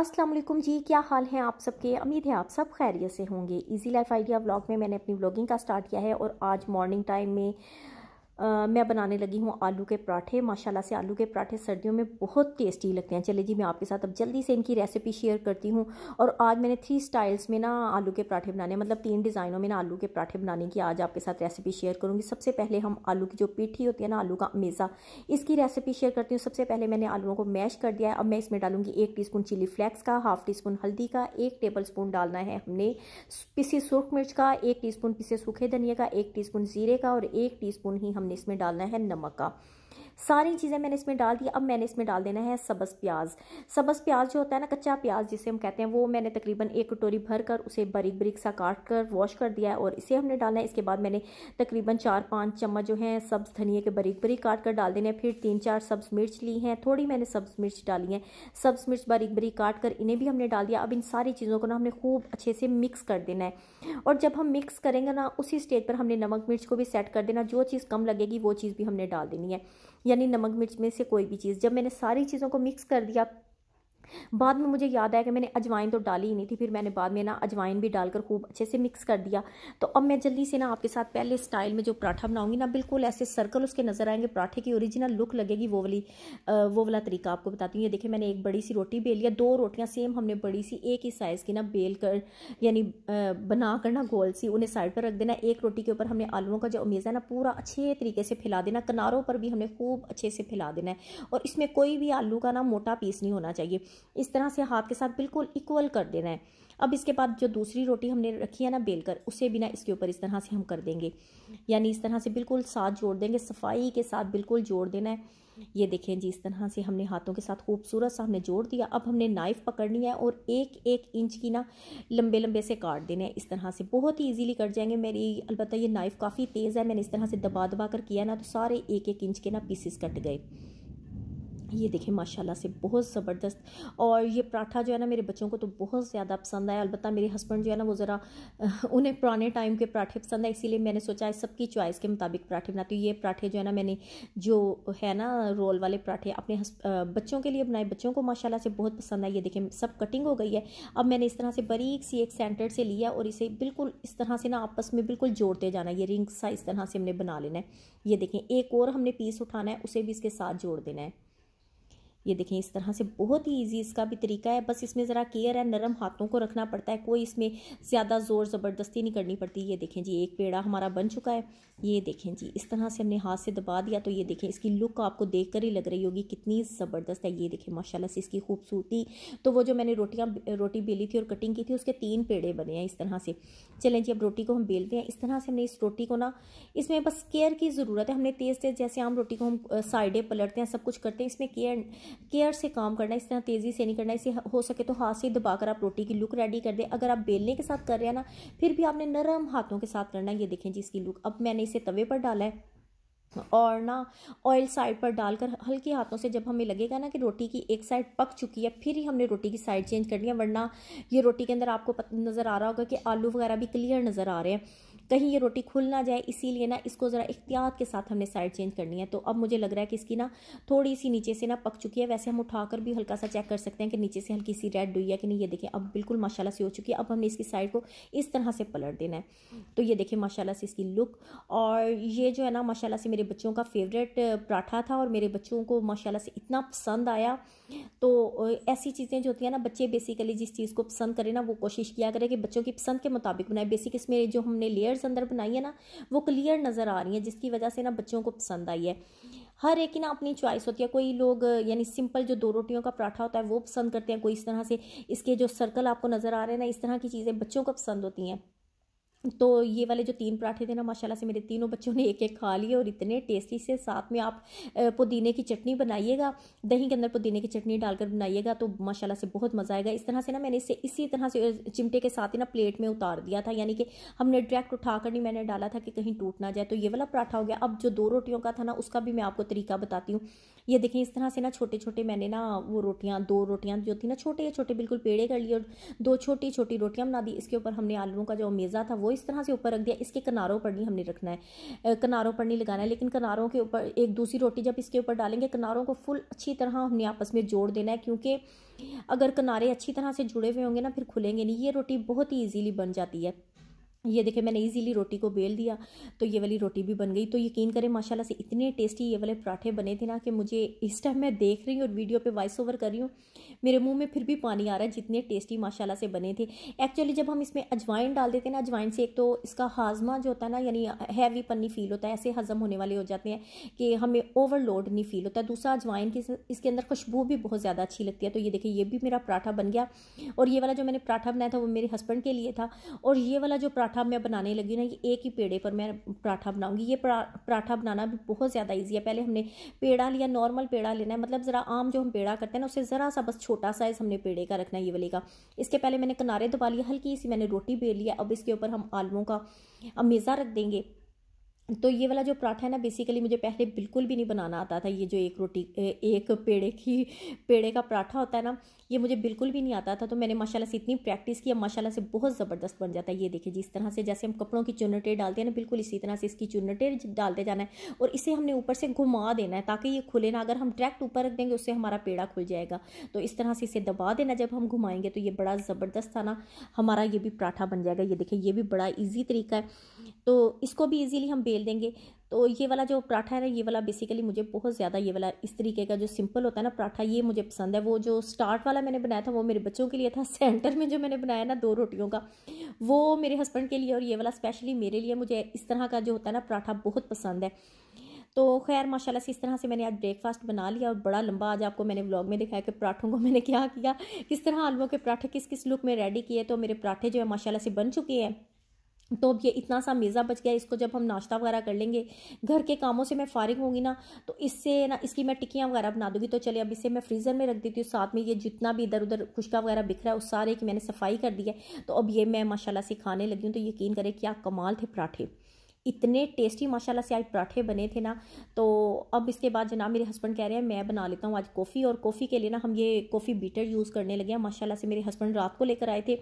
असलम जी क्या हाल है आप सबके उम्मीद है आप सब खैरियत से होंगे इजी लाइफ आइडिया ब्लॉग में मैंने अपनी ब्लॉगिंग का स्टार्ट किया है और आज मॉर्निंग टाइम में आ, मैं बनाने लगी हूँ आलू के पराठे माशाल्लाह से आलू के पराठे सर्दियों में बहुत टेस्टी लगते हैं चले जी मैं आपके साथ अब जल्दी से इनकी रेसिपी शेयर करती हूँ और आज मैंने थ्री स्टाइल्स में ना आलू के पराठे बनाने मतलब तीन डिज़ाइनों में ना आलू के पराठे बनाने की आज आपके साथ रेसिपी शेयर करूँगी सबसे पहले हम आलू की जो पीठी होती है ना आलू का मेज़ा इसकी रेसिपी शेयर करती हूँ सबसे पहले मैंने आलुओं को मैश कर दिया है अब मैं इसमें डालूंगी एक टी चिली फ्लेक्स का हाफ टी स्पून हल्दी का एक टेबल स्पून डालना है हमने पिसी सूख मिर्च का एक टी स्पून पिसे सूखे धनिया का एक टी जीरे का और एक टी ही हमने हमने इसमें डालना है नमक का सारी चीज़ें मैंने इसमें डाल दी अब मैंने इसमें डाल देना है सब्ज़ प्याज सब्ज़ प्याज जो होता है ना कच्चा प्याज जिसे हम कहते हैं वो मैंने तकरीबन एक कटोरी भर कर उसे बारीक बारीक सा काट कर वॉश कर दिया है और इसे हमने डालना है इसके बाद मैंने तकरीबन चार पाँच चम्मच जो है सब्ज़ धनिए के बारीक बारीक काट कर डाल देने फिर तीन चार सब्ज़ मिर्च ली हैं थोड़ी मैंने सब्ज़ मिर्च डाली हैं सब्ज़ मिर्च बारीक बारीक काट कर इन्हें भी हमने डाल दिया अब इन सारी चीज़ों को ना हमने खूब अच्छे से मिक्स कर देना है और जब हम मिक्स करेंगे ना उसी स्टेज पर हमने नमक मिर्च को भी सेट कर देना जो चीज़ कम लगेगी वो चीज़ भी हमने डाल देनी है यानी नमक मिर्च में से कोई भी चीज़ जब मैंने सारी चीज़ों को मिक्स कर दिया बाद में मुझे याद आया कि मैंने अजवाइन तो डाली ही नहीं थी फिर मैंने बाद में ना अजवाइन भी डालकर खूब अच्छे से मिक्स कर दिया तो अब मैं जल्दी से ना आपके साथ पहले स्टाइल में जो पराठा बनाऊंगी ना बिल्कुल ऐसे सर्कल उसके नज़र आएंगे पराठे की ओरिजिनल लुक लगेगी वो वाली वो वाला तरीका आपको बताती हूँ ये देखिए मैंने एक बड़ी सी रोटी बेल लिया दो रोटियाँ सेम हमने बड़ी सी एक ही साइज़ की ना बेल कर यानी बना कर ना गोल सी उन्हें साइड पर रख देना एक रोटी के ऊपर हमने आलुओं का जो उमेज है ना पूरा अच्छे तरीके से फैला देना किनारों पर भी हमने खूब अच्छे से फैला देना है और इसमें कोई भी आलू का ना मोटा पीस नहीं होना चाहिए इस तरह से हाथ के साथ बिल्कुल इक्वल कर देना है अब इसके बाद जो दूसरी रोटी हमने रखी है ना बेल कर उसे भी ना इसके ऊपर इस तरह से हम कर देंगे यानी इस तरह से बिल्कुल साथ जोड़ देंगे सफाई के साथ बिल्कुल जोड़ देना है ये देखें जी इस तरह से हमने हाथों के साथ खूबसूरत सा हमने जोड़ दिया अब हमने नाइफ़ पकड़नी है और एक एक इंच की ना लंबे लंबे से काट देने हैं इस तरह से बहुत ही इजीली कट जाएंगे मेरी अलबत्त ये नाइफ़ काफ़ी तेज़ है मैंने इस तरह से दबा दबा कर किया ना तो सारे एक एक इंच के ना पीसेस कट गए ये देखें माशाल्लाह से बहुत ज़बरदस्त और ये पराठा जो है ना मेरे बच्चों को तो बहुत ज़्यादा पसंद आया अलबत्त मेरे हस्बैंड जो है ना वो ज़रा उन्हें पुराने टाइम के पराठे पसंद है इसीलिए मैंने सोचा सबकी चॉइस के मुताबिक पराठे बनाती हूँ ये पराठे जो है ना मैंने जो है ना रोल वाले पराठे अपने बच्चों के लिए बनाए बच्चों को माशाला से बहुत पसंद आया ये देखें सब कटिंग हो गई है अब मैंने इस तरह से बारीक सी एक सेंटर से लिया और इसे बिल्कुल इस तरह से ना आपस में बिल्कुल जोड़ते जाना ये रिंग सा इस तरह से हमने बना लेना है ये देखें एक और हमने पीस उठाना है उसे भी इसके साथ जोड़ देना है ये देखें इस तरह से बहुत ही ईजी इसका भी तरीका है बस इसमें ज़रा केयर है नरम हाथों को रखना पड़ता है कोई इसमें ज़्यादा ज़ोर ज़बरदस्ती नहीं करनी पड़ती ये देखें जी एक पेड़ा हमारा बन चुका है ये देखें जी इस तरह से हमने हाथ से दबा दिया तो ये देखें इसकी लुक आपको देख कर ही लग रही होगी कितनी ज़बरदस्त है ये देखें माशाला से इसकी खूबसूरती तो वो जो मैंने रोटियाँ रोटी बेली थी और कटिंग की थी उसके तीन पेड़े बने हैं इस तरह से चलें जी अब रोटी को हम बेलते हैं इस तरह से हमने इस रोटी को ना इसमें बस केयर की ज़रूरत है हमने तेज़ तेज़ जैसे आम रोटी को हम साइडें पलटते हैं सब कुछ करते हैं इसमें केयर केयर से काम करना है इस तरह तेज़ी से नहीं करना इसे हो सके तो हाथ से दबाकर आप रोटी की लुक रेडी कर दें अगर आप बेलने के साथ कर रहे हैं ना फिर भी आपने नरम हाथों के साथ करना है ये देखें जी इसकी लुक अब मैंने इसे तवे पर डाला है और ना ऑयल साइड पर डालकर हल्के हाथों से जब हमें लगेगा ना कि रोटी की एक साइड पक चुकी है फिर ही हमने रोटी की साइड चेंज करनी है वरना ये रोटी के अंदर आपको नज़र आ रहा होगा कि आलू वगैरह भी क्लियर नज़र आ रहे हैं कहीं ये रोटी खुल ना जाए इसीलिए ना इसको ज़रा एहतियात के साथ हमने साइड चेंज करनी है तो अब मुझे लग रहा है कि इसकी ना थोड़ी सी नीचे से ना पक चुकी है वैसे हम उठाकर भी हल्का सा चेक कर सकते हैं कि नीचे से हल्की सी रेड हुई है कि नहीं ये देखें अब बिल्कुल माशाला से हो चुकी है अब हमने इसकी साइड को इस तरह से पलट देना है तो ये देखें माशाला से इसकी लुक और ये जो है ना माशाला से मेरे बच्चों का फेवरेट पराठा था और मेरे बच्चों को माशाला से इतना पसंद आया तो ऐसी चीज़ें जो होती हैं ना बच्चे बेसिकली जिस चीज़ को पसंद करें ना वो कोशिश किया करें कि बच्चों की पसंद के मुताबिक बनाए बेसिक इसमें जो हमने लेयर्स पिक्चर्स अंदर बनाई है ना वो क्लियर नज़र आ रही है जिसकी वजह से ना बच्चों को पसंद आई है हर एक ही ना अपनी चॉइस होती है कोई लोग यानी सिंपल जो दो रोटियों का पराठा होता है वो पसंद करते हैं कोई इस तरह से इसके जो सर्कल आपको नज़र आ रहे हैं ना इस तरह की चीज़ें बच्चों को पसंद होती हैं तो ये वाले जो तीन पराठे थे ना माशाल्लाह से मेरे तीनों बच्चों ने एक एक खा लिए और इतने टेस्टी से साथ में आप पुदीने की चटनी बनाइएगा दही के अंदर पुदीने की चटनी डालकर बनाइएगा तो माशाल्लाह से बहुत मज़ा आएगा इस तरह से ना मैंने इसे इसी तरह से चिमटे के साथ ही ना प्लेट में उतार दिया था यानी कि हमने डायरेक्ट उठा कर नहीं मैंने डाला था कि कहीं टूट ना जाए तो ये वाला पराठा हो गया अब जो दो रोटियों का था ना उसका भी मैं आपको तरीका बताती हूँ ये देखें इस तरह से ना छोटे छोटे मैंने ना वो रोटियाँ दो रोटियाँ जो थी ना छोटे छोटे बिल्कुल पेड़े कर लिए और दो छोटी छोटी रोटियाँ बना दी इसके ऊपर हमने आलूओं का जो मेज़ा था वो इस तरह से ऊपर रख दिया इसके किनारों पर नहीं हमने रखना है किनारों पर नहीं लगाना है लेकिन किनारों के ऊपर एक दूसरी रोटी जब इसके ऊपर डालेंगे किनारों को फुल अच्छी तरह हमने आपस में जोड़ देना है क्योंकि अगर किनारे अच्छी तरह से जुड़े हुए होंगे ना फिर खुलेंगे नहीं ये रोटी बहुत ही ईजीली बन जाती है ये देखिए मैंने इजीली रोटी को बेल दिया तो ये वाली रोटी भी बन गई तो यकीन करें माशाल्लाह से इतने टेस्टी ये वाले पराठे बने थे ना कि मुझे इस टाइम मैं देख रही हूँ और वीडियो पे वॉइस ओवर कर रही हूँ मेरे मुंह में फिर भी पानी आ रहा है जितने टेस्टी माशाल्लाह से बने थे एक्चुअली जब हम इसमें अजवाइन डाल देते हैं ना अजवाइन से एक तो इसका हाजमा जो होता है ना यानी हैवी पन्नी फील होता है ऐसे हजम होने वाले हो जाते हैं कि हमें ओवरलोड नहीं फील होता दूसरा अजवाइन की इसके अंदर खुशबू भी बहुत ज़्यादा अच्छी लगती है तो ये देखिए ये भी मेरा पराठा बन गया और ये वाला जो मैंने पराठा बनाया था वो मेरे हस्बैंड के लिए था और ये वाला जो पराठा पराठा मैं बनाने लगी ना ये एक ही पेड़े पर मैं पराठा बनाऊंगी ये पराठा बनाना भी बहुत ज़्यादा ईजी है पहले हमने पेड़ा लिया नॉर्मल पेड़ा लेना है मतलब ज़रा आम जो हम पेड़ा करते हैं ना उससे ज़रा सा बस छोटा साइज़ हमने पेड़े का रखना है ये वाले का इसके पहले मैंने किनारे दबा लिया हल्की सी मैंने रोटी बेल लिया अब इसके ऊपर हम आलुओं का अमेज़ा रख देंगे तो ये वाला जो पराठा है ना बेसिकली मुझे पहले बिल्कुल भी नहीं बनाना आता था ये जो एक रोटी एक पेड़े की पेड़े का पराठा होता है ना ये मुझे बिल्कुल भी नहीं आता था तो मैंने माशाल्लाह से इतनी प्रैक्टिस की अब माशाल्लाह से बहुत ज़बरदस्त बन जाता है ये देखिए जिस तरह से जैसे हम कपड़ों की चुनटे डालते हैं ना बिल्कुल इसी तरह से इसकी चुनटे डालते जाना है और इसे हमने ऊपर से घुमा देना है ताकि ये खुले ना अगर हम डायरेक्ट ऊपर रख देंगे उससे हमारा पेड़ा खुल जाएगा तो इस तरह से इसे दबा देना जब हम घुमाएंगे तो ये बड़ा ज़बरदस्त था ना हमारा ये भी पराठा बन जाएगा ये देखिए ये भी बड़ा ईजी तरीका है तो इसको भी ईजीली हम बेल देंगे तो ये वाला जो पराठा है ना ये वाला बेसिकली मुझे बहुत ज़्यादा ये वाला इस तरीके का जो सिंपल होता है ना पराठा ये मुझे पसंद है वो जो स्टार्ट वाला मैंने बनाया था वो मेरे बच्चों के लिए था सेंटर में जो मैंने बनाया ना दो रोटियों का वो मेरे हस्बैंड के लिए और ये वाला स्पेशली मेरे लिए मुझे इस तरह का जो होता है ना पराठा बहुत पसंद है तो खैर माशाल्लाह से इस तरह से मैंने आज ब्रेकफास्ट बना लिया और बड़ा लंबा आज आपको मैंने ब्लॉग में दिखाया कि पराठों को मैंने क्या किया किस तरह आलुओं के पराठे किस किस लुक में रेडी किए तो मेरे पराठे जो है माशाल्लाह से बन चुके हैं तो अब ये इतना सा मेज़ा बच गया इसको जब हम नाश्ता वगैरह कर लेंगे घर के कामों से मैं फारिग होंगी ना तो इससे ना इसकी मैं टिक्कियाँ वगैरह बना दूँगी तो चलिए अब इसे मैं फ्रीज़र में रख देती हूँ साथ में ये जितना भी इधर उधर खुशका वगैरह बिखरा है उस सारे की मैंने सफाई कर दी है तो अब ये मैं माशाला से खाने लगी हूँ तो यकीन करें क्या कमाल थे पराठे इतने टेस्टी माशाल्लाह से आज पराठे बने थे ना तो अब इसके बाद जनाब मेरे हस्बैंड कह रहे हैं मैं बना लेता हूँ आज कॉफ़ी और कॉफ़ी के लिए ना हम ये कॉफ़ी बीटर यूज़ करने लगे हैं माशाला से मेरे हस्बैंड रात को लेकर आए थे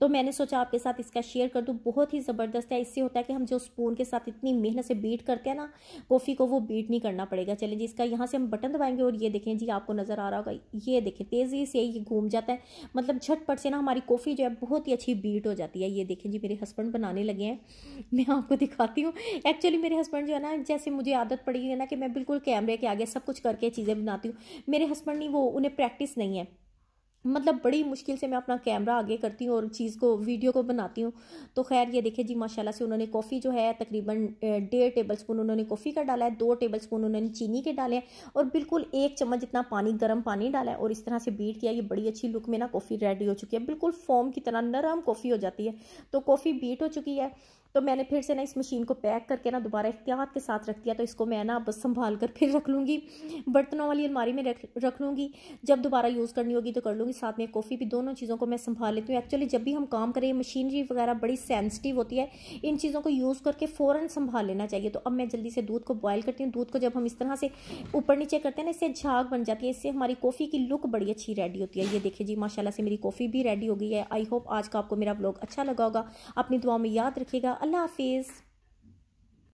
तो मैंने सोचा आपके साथ इसका शेयर कर दूँ बहुत ही ज़बरदस्त है इससे होता है कि हम जो स्पून के साथ इतनी मेहनत से बीट करते हैं ना कॉफ़ी को वो बीट नहीं करना पड़ेगा चले जी इसका यहाँ से हम बटन दबाएंगे और ये देखें जी आपको नज़र आ रहा होगा ये देखें तेज़ी से ये घूम जाता है मतलब झटपट से ना हमारी कॉफ़ी जो है बहुत ही अच्छी बीट हो जाती है ये देखें जी मेरे हस्बैंड बनाने लगे हैं मैं आपको दिखाती बनाती हूँ एक्चुअली मेरे हस्बैंड जो है ना जैसे मुझे आदत पड़ी है ना कि मैं बिल्कुल कैमरे के आगे सब कुछ करके चीज़ें बनाती हूँ मेरे हस्बैंड नहीं वो उन्हें प्रैक्टिस नहीं है मतलब बड़ी मुश्किल से मैं अपना कैमरा आगे करती हूँ और चीज़ को वीडियो को बनाती हूँ तो खैर ये देखिए जी माशाल्लाह से उन्होंने कॉफ़ी जो है तकरीबन डेढ़ टेबल स्पून उन्होंने कॉफ़ी का डाला है दो टेबल स्पून उन्होंने चीनी के डाले हैं और बिल्कुल एक चम्मच जितना पानी गर्म पानी डाला है और इस तरह से बीट किया ये बड़ी अच्छी लुक में ना कॉफ़ी रेडी हो चुकी है बिल्कुल फॉर्म की तरह नरम कॉफ़ी हो जाती है तो कॉफ़ी बीट हो चुकी है तो मैंने फिर से ना इस मशीन को पैक करके ना दोबारा एहतियात के साथ रख दिया तो इसको मैं ना बस संभाल कर फिर रख लूँगी बर्तनों वाली अलमारी में रख रख लूँगी जब दोबारा यूज़ करनी होगी तो कर लूँगी लूँगी साथ में कॉफ़ी भी दोनों चीज़ों को मैं संभाल लेती हूँ एक्चुअली जब भी हम काम करें मशीनरी वगैरह बड़ी सेंसिटिव होती है इन चीज़ों को यूज़ करके फ़ौरन संभाल लेना चाहिए तो अब मैं जल्दी से दूध को बॉयल करती हूँ दूध को जब हम इस तरह से ऊपर नीचे करते हैं ना इससे झाग बन जाती है इससे हमारी कॉफ़ी की लुक बड़ी अच्छी रेडी होती है ये देखिए जी माशाला से मेरी कॉफ़ी भी रेडी हो गई है आई होप आज का आपको मेरा ब्लॉग अच्छा लगा होगा अपनी दुआ में याद रखिएगा अल्लाह हाफिज़